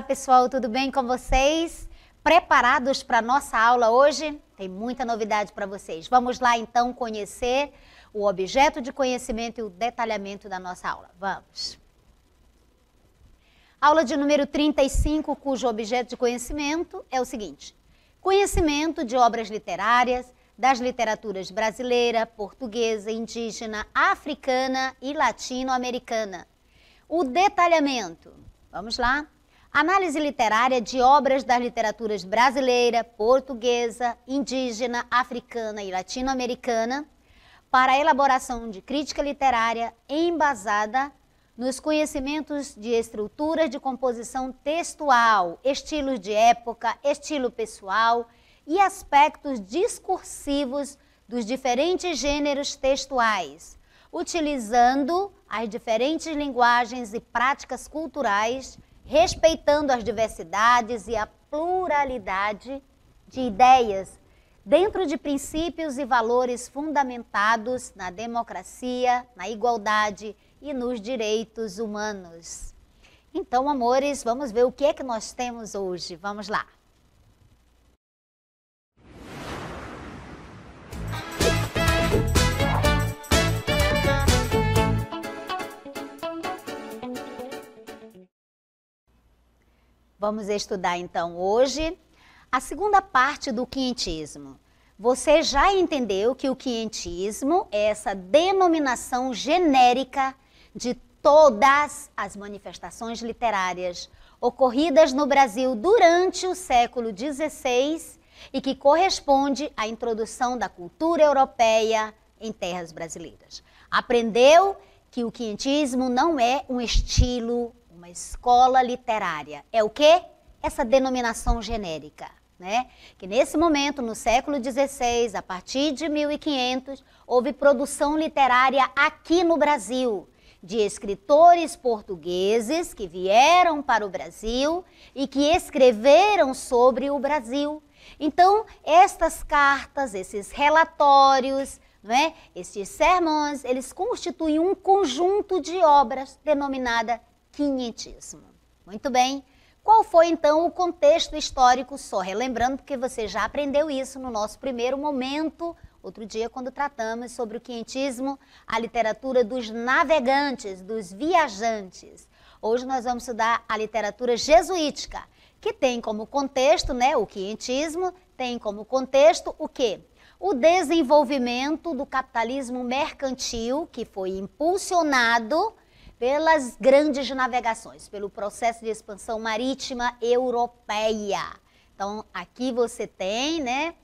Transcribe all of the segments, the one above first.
Olá pessoal, tudo bem com vocês? Preparados para nossa aula hoje? Tem muita novidade para vocês. Vamos lá então conhecer o objeto de conhecimento e o detalhamento da nossa aula. Vamos! Aula de número 35, cujo objeto de conhecimento é o seguinte: conhecimento de obras literárias das literaturas brasileira, portuguesa, indígena, africana e latino-americana. O detalhamento. Vamos lá? Análise literária de obras das literaturas brasileira, portuguesa, indígena, africana e latino-americana para a elaboração de crítica literária embasada nos conhecimentos de estruturas de composição textual, estilos de época, estilo pessoal e aspectos discursivos dos diferentes gêneros textuais, utilizando as diferentes linguagens e práticas culturais respeitando as diversidades e a pluralidade de ideias dentro de princípios e valores fundamentados na democracia, na igualdade e nos direitos humanos. Então, amores, vamos ver o que é que nós temos hoje. Vamos lá. Vamos estudar então hoje a segunda parte do quientismo. Você já entendeu que o quientismo é essa denominação genérica de todas as manifestações literárias ocorridas no Brasil durante o século XVI e que corresponde à introdução da cultura europeia em terras brasileiras. Aprendeu que o quientismo não é um estilo escola literária. É o quê? Essa denominação genérica. Né? Que nesse momento, no século XVI, a partir de 1500, houve produção literária aqui no Brasil de escritores portugueses que vieram para o Brasil e que escreveram sobre o Brasil. Então, estas cartas, esses relatórios, não é? estes sermões, eles constituem um conjunto de obras denominada quinhentismo. Muito bem. Qual foi então o contexto histórico? Só relembrando, porque você já aprendeu isso no nosso primeiro momento, outro dia, quando tratamos sobre o quinhentismo, a literatura dos navegantes, dos viajantes. Hoje nós vamos estudar a literatura jesuítica, que tem como contexto, né, o quinhentismo, tem como contexto o quê? O desenvolvimento do capitalismo mercantil, que foi impulsionado pelas grandes navegações, pelo processo de expansão marítima europeia. Então, aqui você tem né,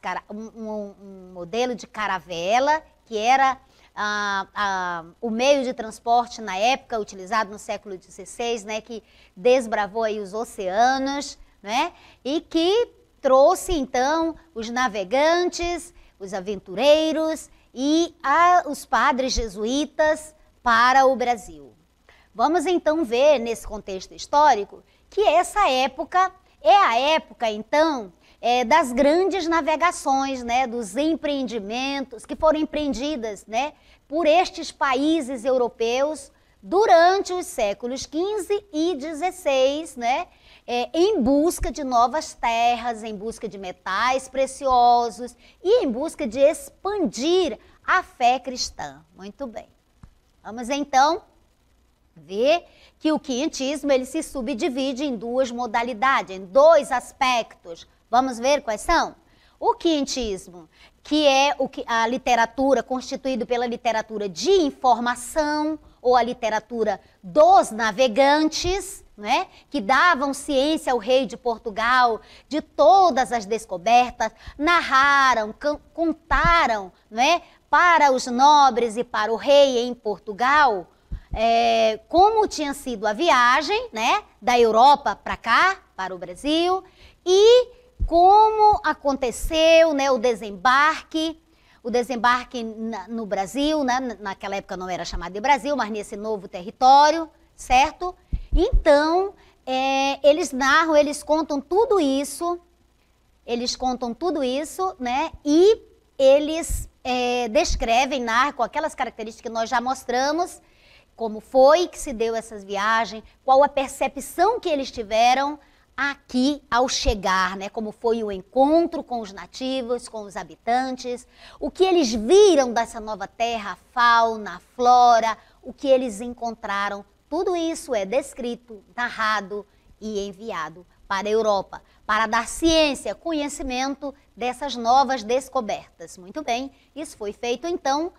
cara, um, um, um, modelo de caravela, que era ah, ah, o meio de transporte na época utilizado no século XVI, né, que desbravou aí os oceanos, né, e que trouxe então os navegantes, os aventureiros e ah, os padres jesuítas para o Brasil. Vamos então ver, nesse contexto histórico, que essa época é a época, então, é, das grandes navegações, né, dos empreendimentos que foram empreendidas né, por estes países europeus durante os séculos XV e XVI, né, é, em busca de novas terras, em busca de metais preciosos e em busca de expandir a fé cristã. Muito bem. Vamos então ver que o quientismo ele se subdivide em duas modalidades, em dois aspectos. Vamos ver quais são? O quientismo, que é a literatura constituída pela literatura de informação ou a literatura dos navegantes, né, que davam ciência ao rei de Portugal de todas as descobertas, narraram, contaram né, para os nobres e para o rei em Portugal, é, como tinha sido a viagem né, da Europa para cá, para o Brasil, e como aconteceu né, o desembarque, o desembarque no Brasil, né, naquela época não era chamado de Brasil, mas nesse novo território, certo? Então, é, eles narram, eles contam tudo isso, eles contam tudo isso, né? E eles é, descrevem, narram aquelas características que nós já mostramos, como foi que se deu essas viagens, qual a percepção que eles tiveram aqui ao chegar, né? Como foi o encontro com os nativos, com os habitantes, o que eles viram dessa nova terra, a fauna, a flora, o que eles encontraram. Tudo isso é descrito, narrado e enviado para a Europa, para dar ciência, conhecimento dessas novas descobertas. Muito bem, isso foi feito então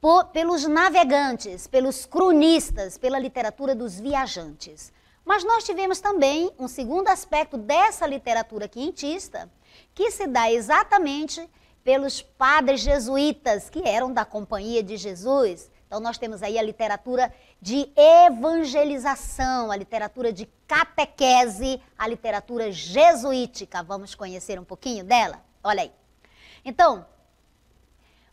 por, pelos navegantes, pelos cronistas, pela literatura dos viajantes. Mas nós tivemos também um segundo aspecto dessa literatura quintista, que se dá exatamente pelos padres jesuítas, que eram da Companhia de Jesus, então, nós temos aí a literatura de evangelização, a literatura de catequese, a literatura jesuítica. Vamos conhecer um pouquinho dela? Olha aí. Então,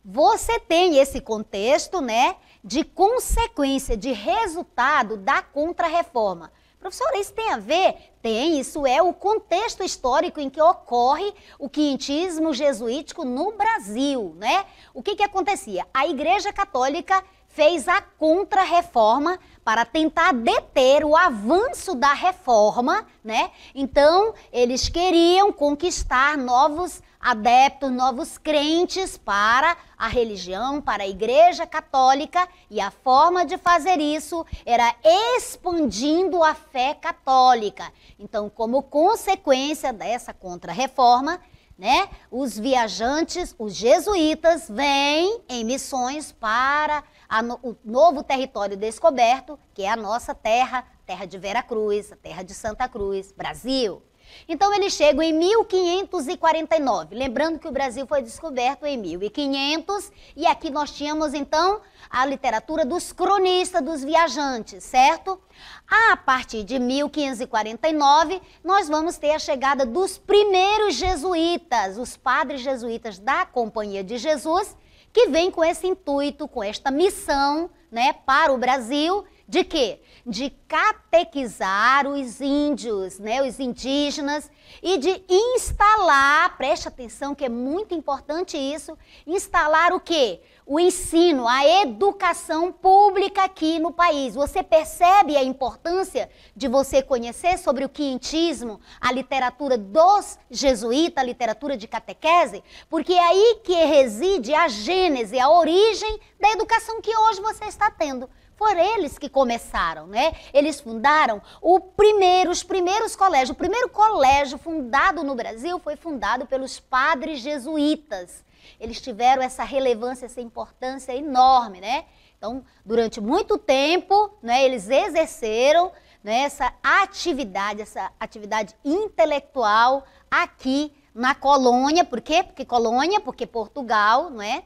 você tem esse contexto, né, de consequência, de resultado da contrarreforma. Professora, isso tem a ver? Tem, isso é o contexto histórico em que ocorre o quintismo jesuítico no Brasil, né? O que que acontecia? A Igreja Católica fez a contra-reforma para tentar deter o avanço da reforma, né? Então, eles queriam conquistar novos adeptos, novos crentes para a religião, para a Igreja Católica, e a forma de fazer isso era expandindo a fé católica. Então, como consequência dessa contra-reforma, né? Os viajantes, os jesuítas, vêm em missões para no, o novo território descoberto, que é a nossa terra, terra de Vera Cruz, terra de Santa Cruz, Brasil. Então eles chegam em 1549, lembrando que o Brasil foi descoberto em 1500 e aqui nós tínhamos então a literatura dos cronistas, dos viajantes, certo? A partir de 1549, nós vamos ter a chegada dos primeiros jesuítas, os padres jesuítas da Companhia de Jesus, que vem com esse intuito, com esta missão, né, para o Brasil, de quê? De catequizar os índios, né, os indígenas, e de instalar, preste atenção que é muito importante isso, instalar o quê? o ensino, a educação pública aqui no país. Você percebe a importância de você conhecer sobre o quintismo, a literatura dos jesuítas, a literatura de catequese? Porque é aí que reside a gênese, a origem da educação que hoje você está tendo. Foram eles que começaram, né? Eles fundaram o primeiro, os primeiros colégios. O primeiro colégio fundado no Brasil foi fundado pelos padres jesuítas. Eles tiveram essa relevância, essa importância enorme, né? Então, durante muito tempo, né, eles exerceram né, essa atividade, essa atividade intelectual aqui na colônia. Por quê? Porque colônia, porque Portugal, não é?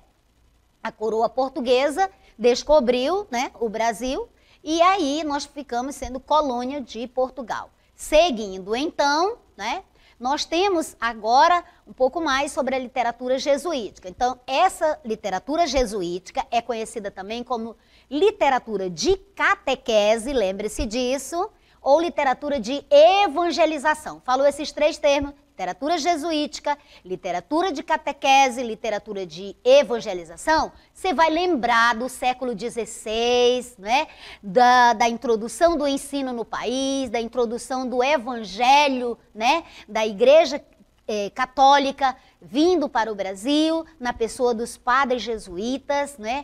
A coroa portuguesa descobriu né, o Brasil e aí nós ficamos sendo colônia de Portugal. Seguindo, então, né, nós temos agora um pouco mais sobre a literatura jesuítica. Então, essa literatura jesuítica é conhecida também como literatura de catequese, lembre-se disso, ou literatura de evangelização. Falou esses três termos, literatura jesuítica, literatura de catequese, literatura de evangelização, você vai lembrar do século XVI, né? da, da introdução do ensino no país, da introdução do evangelho, né? da igreja eh, católica vindo para o Brasil, na pessoa dos padres jesuítas, né?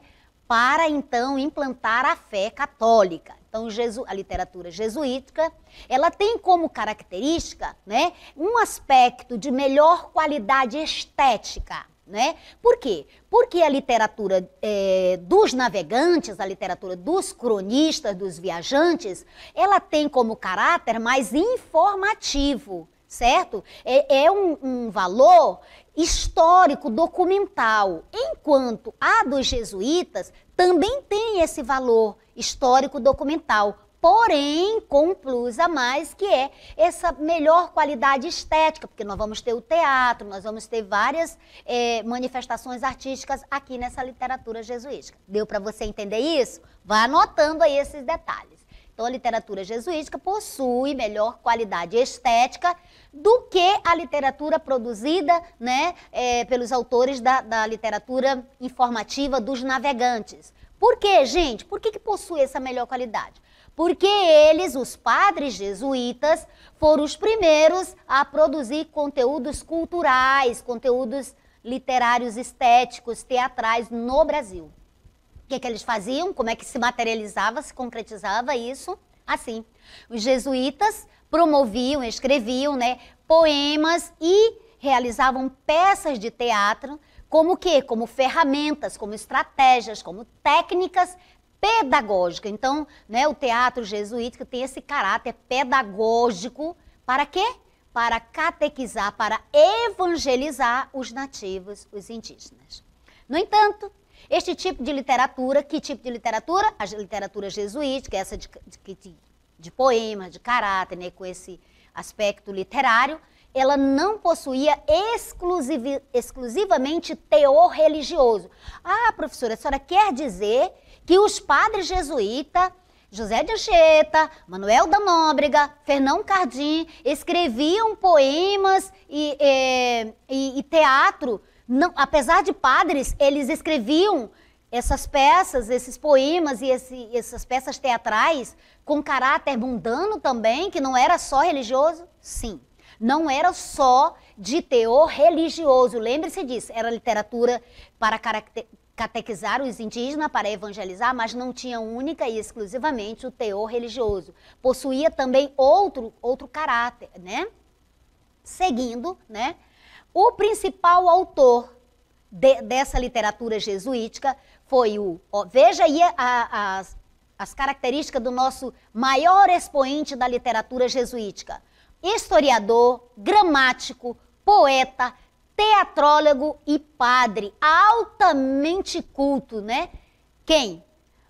para então implantar a fé católica. Então, a literatura jesuítica, ela tem como característica, né, um aspecto de melhor qualidade estética, né? Por quê? Porque a literatura é, dos navegantes, a literatura dos cronistas, dos viajantes, ela tem como caráter mais informativo, certo? É, é um, um valor histórico, documental, enquanto a dos jesuítas também tem esse valor histórico, documental, porém com um plus a mais, que é essa melhor qualidade estética, porque nós vamos ter o teatro, nós vamos ter várias é, manifestações artísticas aqui nessa literatura jesuítica. Deu para você entender isso? Vá anotando aí esses detalhes. Então, a literatura jesuítica possui melhor qualidade estética do que a literatura produzida né, é, pelos autores da, da literatura informativa dos navegantes. Por quê, gente? Por que, que possui essa melhor qualidade? porque eles, os padres jesuítas, foram os primeiros a produzir conteúdos culturais, conteúdos literários estéticos, teatrais no Brasil que, que eles faziam, como é que se materializava, se concretizava isso. Assim, os jesuítas promoviam, escreviam né, poemas e realizavam peças de teatro como que? Como ferramentas, como estratégias, como técnicas pedagógicas. Então, né, o teatro jesuítico tem esse caráter pedagógico para quê? Para catequizar, para evangelizar os nativos, os indígenas. No entanto, este tipo de literatura, que tipo de literatura? A literatura jesuítica, é essa de, de, de poemas, de caráter, né, com esse aspecto literário, ela não possuía exclusivamente teor religioso. Ah, professora, a senhora quer dizer que os padres jesuítas José de Anchieta, Manuel da Nóbrega, Fernão Cardim escreviam poemas e, e, eh, e, e teatro não, apesar de padres, eles escreviam essas peças, esses poemas e esse, essas peças teatrais com caráter mundano também, que não era só religioso? Sim. Não era só de teor religioso, lembre-se disso. Era literatura para catequizar os indígenas, para evangelizar, mas não tinha única e exclusivamente o teor religioso. Possuía também outro, outro caráter, né? Seguindo, né? O principal autor de, dessa literatura jesuítica foi o. Ó, veja aí a, a, as, as características do nosso maior expoente da literatura jesuítica: historiador, gramático, poeta, teatrólogo e padre, altamente culto, né? Quem?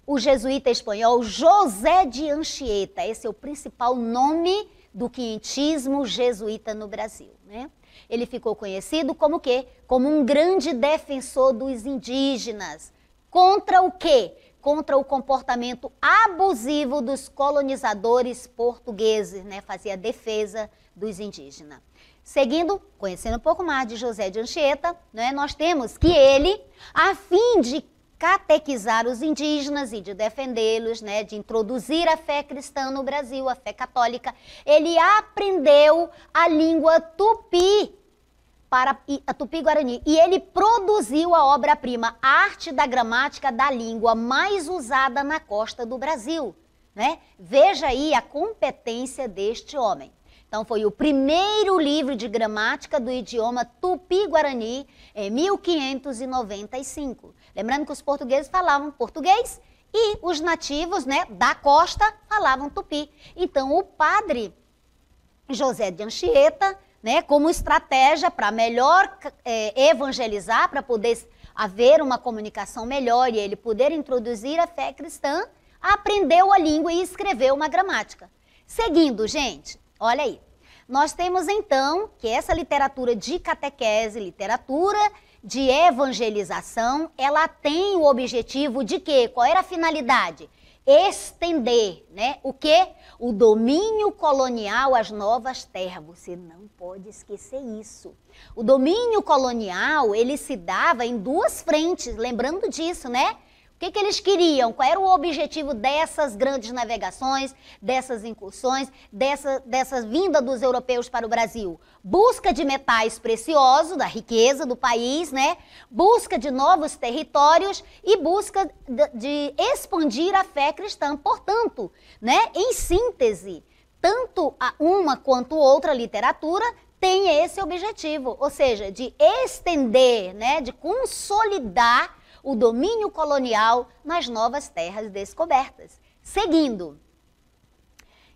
O jesuíta espanhol José de Anchieta. Esse é o principal nome do quintismo jesuíta no Brasil, né? ele ficou conhecido como quê? Como um grande defensor dos indígenas. Contra o quê? Contra o comportamento abusivo dos colonizadores portugueses, né? Fazia defesa dos indígenas. Seguindo, conhecendo um pouco mais de José de Anchieta, né, nós temos que ele, a fim de catequizar os indígenas e de defendê-los, né, de introduzir a fé cristã no Brasil, a fé católica, ele aprendeu a língua tupi, para a Tupi-Guarani. E ele produziu a obra-prima a Arte da Gramática da Língua, mais usada na costa do Brasil. Né? Veja aí a competência deste homem. Então, foi o primeiro livro de gramática do idioma tupi-guarani em 1595. Lembrando que os portugueses falavam português e os nativos né, da costa falavam tupi. Então, o padre José de Anchieta né, como estratégia para melhor é, evangelizar, para poder haver uma comunicação melhor e ele poder introduzir a fé cristã, aprendeu a língua e escreveu uma gramática. Seguindo, gente, olha aí. Nós temos então que essa literatura de catequese, literatura de evangelização, ela tem o objetivo de quê? Qual era a finalidade? estender, né? O que? O domínio colonial às novas terras. Você não pode esquecer isso. O domínio colonial, ele se dava em duas frentes, lembrando disso, né? que, que eles queriam? Qual era o objetivo dessas grandes navegações, dessas incursões, dessa, dessa vinda dos europeus para o Brasil? Busca de metais preciosos, da riqueza do país, né? Busca de novos territórios e busca de, de expandir a fé cristã. Portanto, né? Em síntese, tanto a uma quanto outra literatura tem esse objetivo, ou seja, de estender, né, de consolidar o domínio colonial nas novas terras descobertas, seguindo.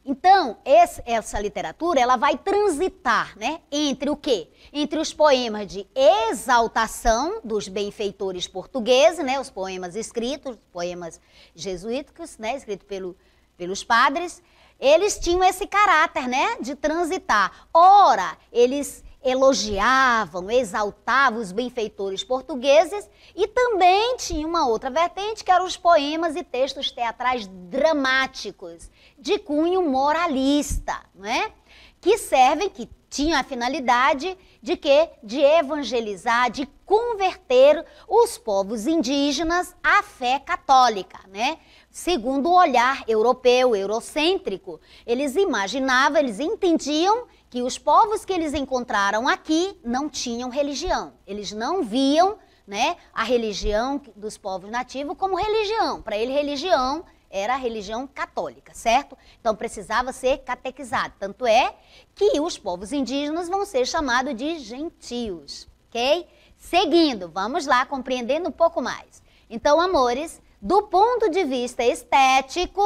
Então, esse, essa literatura, ela vai transitar, né, entre o quê? Entre os poemas de exaltação dos benfeitores portugueses, né, os poemas escritos, poemas jesuíticos, né, escritos pelo, pelos padres, eles tinham esse caráter, né, de transitar. Ora, eles elogiavam, exaltavam os benfeitores portugueses e também tinha uma outra vertente que eram os poemas e textos teatrais dramáticos de cunho moralista, não é? Que servem, que tinham a finalidade de que de evangelizar, de converter os povos indígenas à fé católica, né? Segundo o olhar europeu, eurocêntrico, eles imaginavam, eles entendiam que os povos que eles encontraram aqui não tinham religião. Eles não viam né, a religião dos povos nativos como religião. Para ele, religião era a religião católica, certo? Então precisava ser catequizado. Tanto é que os povos indígenas vão ser chamados de gentios, ok? Seguindo, vamos lá, compreendendo um pouco mais. Então, amores, do ponto de vista estético,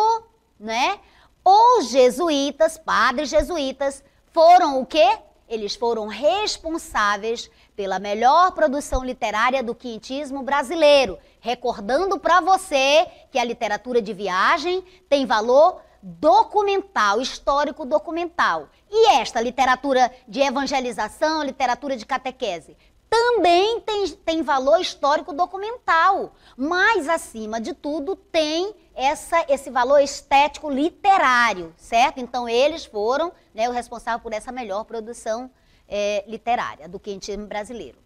né? Os jesuítas, padres jesuítas, foram o quê? Eles foram responsáveis pela melhor produção literária do quintismo brasileiro. Recordando para você que a literatura de viagem tem valor documental, histórico documental. E esta literatura de evangelização, literatura de catequese? também tem, tem valor histórico documental, mas, acima de tudo, tem essa, esse valor estético literário, certo? Então, eles foram né, o responsável por essa melhor produção é, literária do quentismo brasileiro.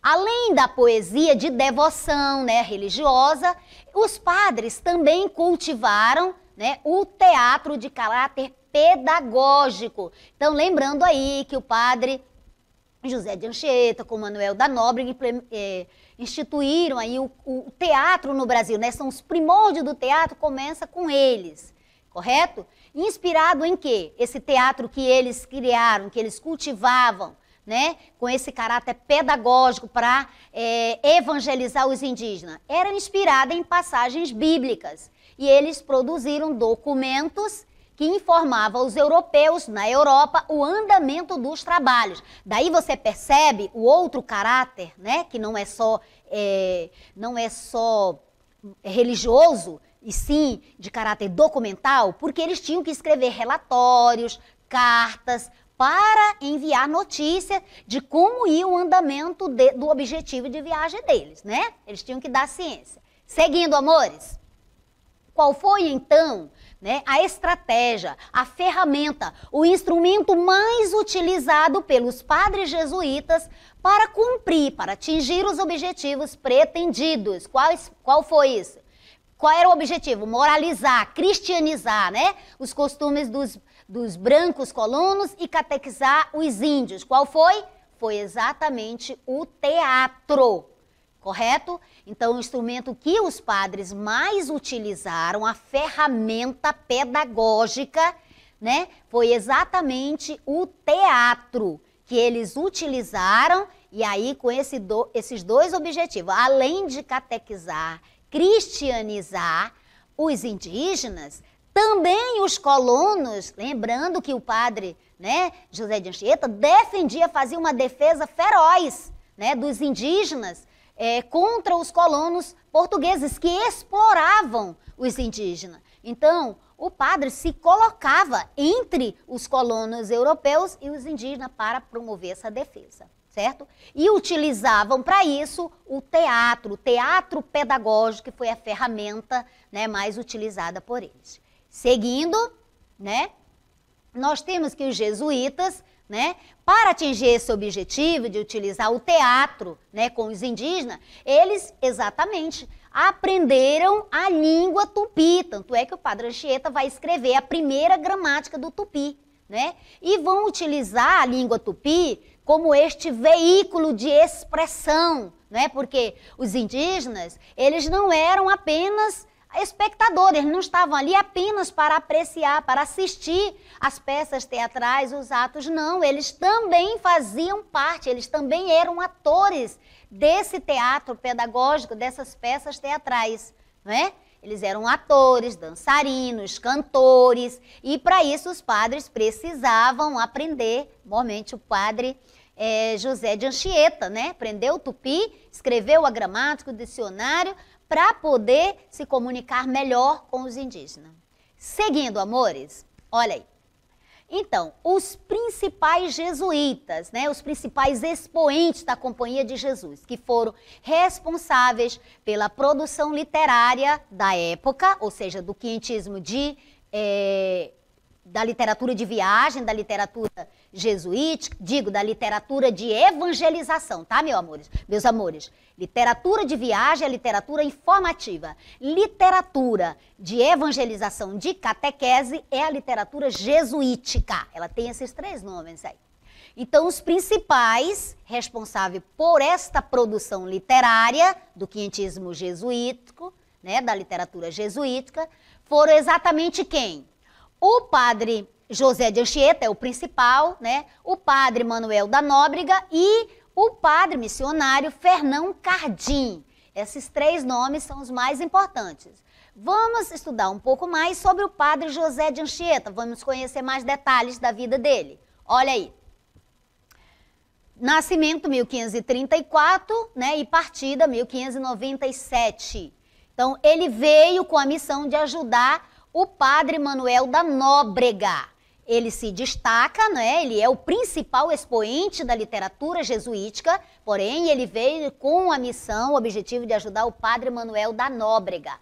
Além da poesia de devoção né, religiosa, os padres também cultivaram né, o teatro de caráter pedagógico. Então, lembrando aí que o padre José de Anchieta, com Manuel da Nobre é, instituíram aí o, o, teatro no Brasil, né? São os primórdios do teatro, começa com eles, correto? Inspirado em quê? Esse teatro que eles criaram, que eles cultivavam, né? Com esse caráter pedagógico para é, eh, evangelizar os indígenas. Era inspirada em passagens bíblicas e eles produziram documentos que informava aos europeus na Europa o andamento dos trabalhos. Daí você percebe o outro caráter, né, que não é só é, não é só religioso e sim de caráter documental, porque eles tinham que escrever relatórios, cartas para enviar notícia de como ia o andamento de, do objetivo de viagem deles, né? Eles tinham que dar ciência. Seguindo, amores, qual foi então né, a estratégia, a ferramenta, o instrumento mais utilizado pelos padres jesuítas para cumprir, para atingir os objetivos pretendidos. Qual, qual foi isso? Qual era o objetivo? Moralizar, cristianizar, né? Os costumes dos, dos brancos colonos e catequizar os índios. Qual foi? Foi exatamente o teatro correto? Então, o instrumento que os padres mais utilizaram, a ferramenta pedagógica, né, foi exatamente o teatro que eles utilizaram, e aí com esse do, esses dois objetivos, além de catequizar, cristianizar os indígenas, também os colonos, lembrando que o padre né, José de Anchieta defendia, fazia uma defesa feroz né, dos indígenas, é, contra os colonos portugueses que exploravam os indígenas. Então, o padre se colocava entre os colonos europeus e os indígenas para promover essa defesa, certo? E utilizavam para isso o teatro, o teatro pedagógico, que foi a ferramenta né, mais utilizada por eles. Seguindo, né, nós temos que os jesuítas né? Para atingir esse objetivo de utilizar o teatro, né, com os indígenas, eles exatamente aprenderam a língua tupi, tanto é que o Padre Anchieta vai escrever a primeira gramática do tupi, né? E vão utilizar a língua tupi como este veículo de expressão, né? Porque os indígenas, eles não eram apenas Espectadores eles não estavam ali apenas para apreciar, para assistir as peças teatrais, os atos, não. Eles também faziam parte, eles também eram atores desse teatro pedagógico, dessas peças teatrais, né? Eles eram atores, dançarinos, cantores, e para isso os padres precisavam aprender, normalmente o padre é, José de Anchieta, né? Aprendeu o tupi, escreveu a gramática, o dicionário, para poder se comunicar melhor com os indígenas. Seguindo, amores, olha aí. Então, os principais jesuítas, né, os principais expoentes da Companhia de Jesus, que foram responsáveis pela produção literária da época, ou seja, do quientismo de, é, da literatura de viagem, da literatura jesuítica, digo, da literatura de evangelização, tá, meu amores? Meus amores, literatura de viagem é literatura informativa. Literatura de evangelização de catequese é a literatura jesuítica. Ela tem esses três nomes aí. Então, os principais responsáveis por esta produção literária do quintismo jesuítico, né, da literatura jesuítica, foram exatamente quem? O padre José de Anchieta é o principal, né? O padre Manuel da Nóbrega e o padre missionário Fernão Cardim. Esses três nomes são os mais importantes. Vamos estudar um pouco mais sobre o padre José de Anchieta. Vamos conhecer mais detalhes da vida dele. Olha aí. Nascimento 1534, né, e partida 1597. Então, ele veio com a missão de ajudar o padre Manuel da Nóbrega ele se destaca, né? ele é o principal expoente da literatura jesuítica, porém ele veio com a missão, o objetivo de ajudar o padre Manuel da Nóbrega.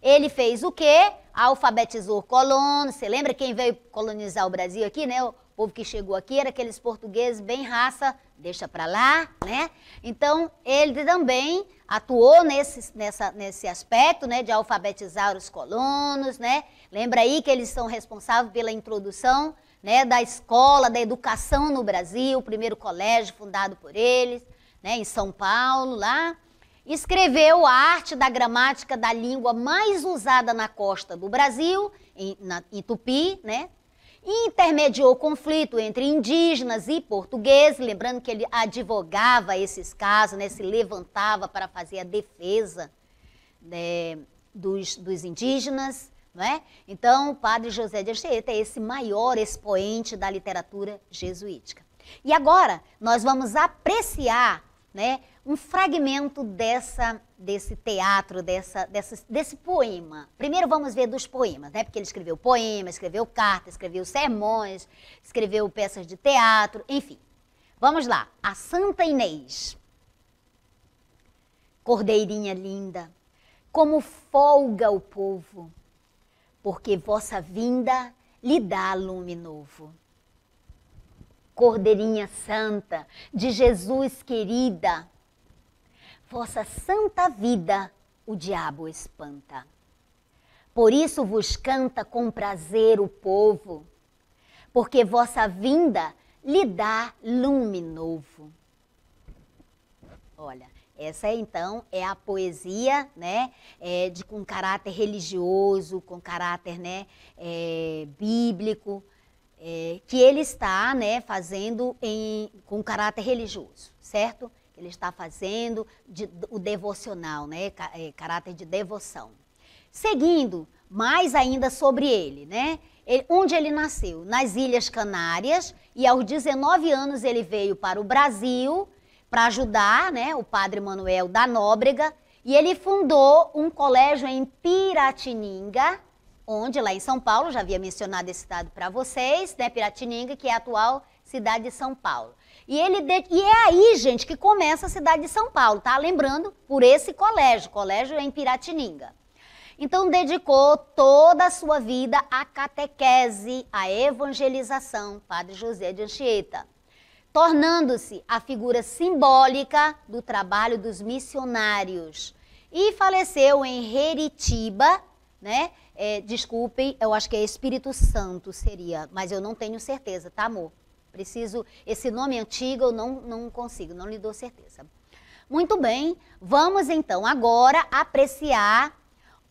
Ele fez o quê? Alfabetizou colonos, você lembra quem veio colonizar o Brasil aqui, né? O povo que chegou aqui era aqueles portugueses bem raça, deixa para lá, né? Então ele também atuou nesse, nessa, nesse aspecto, né, de alfabetizar os colonos, né? Lembra aí que eles são responsáveis pela introdução, né, da escola, da educação no Brasil, o primeiro colégio fundado por eles, né, em São Paulo, lá. Escreveu a arte da gramática da língua mais usada na costa do Brasil, em, na, em Tupi, né? intermediou conflito entre indígenas e portugueses, lembrando que ele advogava esses casos, né, se levantava para fazer a defesa né, dos, dos, indígenas. Né? Então, o padre José de Anchieta é esse maior expoente da literatura jesuítica. E agora, nós vamos apreciar né, um fragmento dessa desse teatro, dessa, dessa, desse poema. Primeiro vamos ver dos poemas, né? Porque ele escreveu poemas, escreveu cartas, escreveu sermões, escreveu peças de teatro, enfim. Vamos lá. A Santa Inês. Cordeirinha linda, como folga o povo, porque vossa vinda lhe dá lume novo. Cordeirinha santa, de Jesus querida, vossa santa vida o diabo espanta. Por isso vos canta com prazer o povo, porque vossa vinda lhe dá lume novo. Olha, essa então é a poesia, né, é, de com caráter religioso, com caráter, né, é, bíblico, é, que ele está, né, fazendo em, com caráter religioso, certo? ele está fazendo de, o devocional, né? É, caráter de devoção. Seguindo mais ainda sobre ele, né? Ele, onde ele nasceu? Nas Ilhas Canárias e aos 19 anos ele veio para o Brasil para ajudar, né? O padre Manuel da Nóbrega e ele fundou um colégio em Piratininga, onde lá em São Paulo, já havia mencionado esse estado para vocês, né? Piratininga, que é a atual cidade de São Paulo. E, ele de... e é aí, gente, que começa a cidade de São Paulo, tá? Lembrando, por esse colégio, colégio é em Piratininga. Então, dedicou toda a sua vida à catequese, à evangelização, Padre José de Anchieta, tornando-se a figura simbólica do trabalho dos missionários. E faleceu em Heritiba, né? É, desculpem, eu acho que é Espírito Santo seria, mas eu não tenho certeza, tá, amor? Preciso, esse nome antigo eu não, não consigo, não lhe dou certeza. Muito bem, vamos então agora apreciar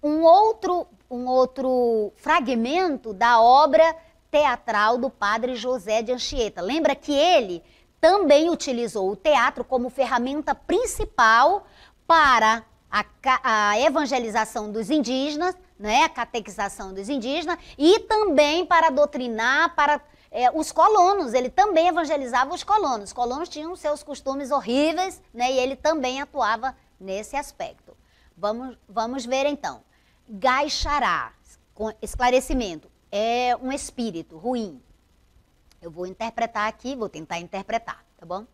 um outro, um outro fragmento da obra teatral do padre José de Anchieta. Lembra que ele também utilizou o teatro como ferramenta principal para a, a, evangelização dos indígenas, né, a catequização dos indígenas, e também para doutrinar, para é, os colonos, ele também evangelizava os colonos. Os colonos tinham seus costumes horríveis, né? E ele também atuava nesse aspecto. Vamos, vamos ver então. Gaixará, esclarecimento, é um espírito ruim. Eu vou interpretar aqui, vou tentar interpretar, tá bom?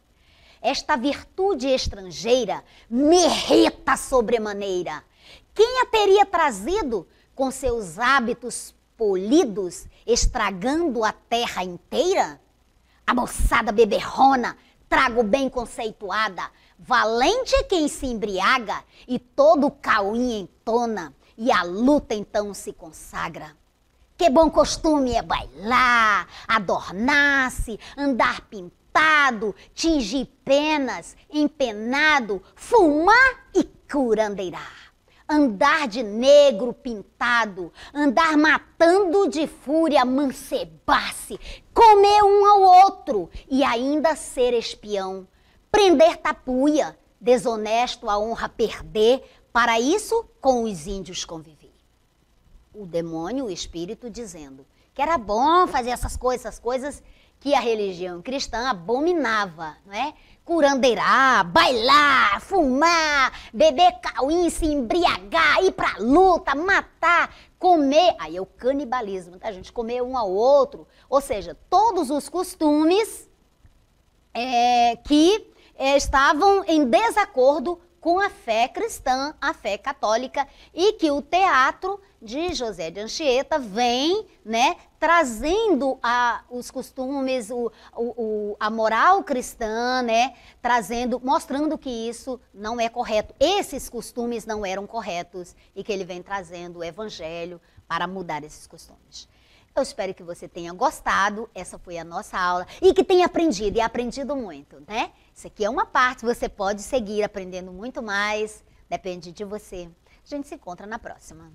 Esta virtude estrangeira me irrita sobremaneira. Quem a teria trazido com seus hábitos polidos estragando a terra inteira? A moçada beberrona, trago bem conceituada, valente é quem se embriaga e todo o cauim entona e a luta então se consagra. Que bom costume é bailar, adornar-se, andar pintado, tingir penas, empenado, fumar e curandeirar andar de negro pintado, andar matando de fúria, mancebar-se, comer um ao outro e ainda ser espião, prender tapuia, desonesto a honra perder, para isso com os índios conviver. O demônio, o espírito, dizendo que era bom fazer essas coisas, essas coisas que a religião cristã abominava, não é? curandeirar, bailar, fumar, beber cauim, se embriagar, ir pra luta, matar, comer. Aí é o canibalismo, tá, gente? Comer um ao outro. Ou seja, todos os costumes é, que é, estavam em desacordo com a fé cristã, a fé católica, e que o teatro de José de Anchieta vem, né, trazendo a, os costumes, o, o, a moral cristã, né, trazendo, mostrando que isso não é correto, esses costumes não eram corretos e que ele vem trazendo o evangelho para mudar esses costumes. Eu espero que você tenha gostado. Essa foi a nossa aula e que tenha aprendido e aprendido muito, né? Isso aqui é uma parte, você pode seguir aprendendo muito mais, depende de você. A gente se encontra na próxima.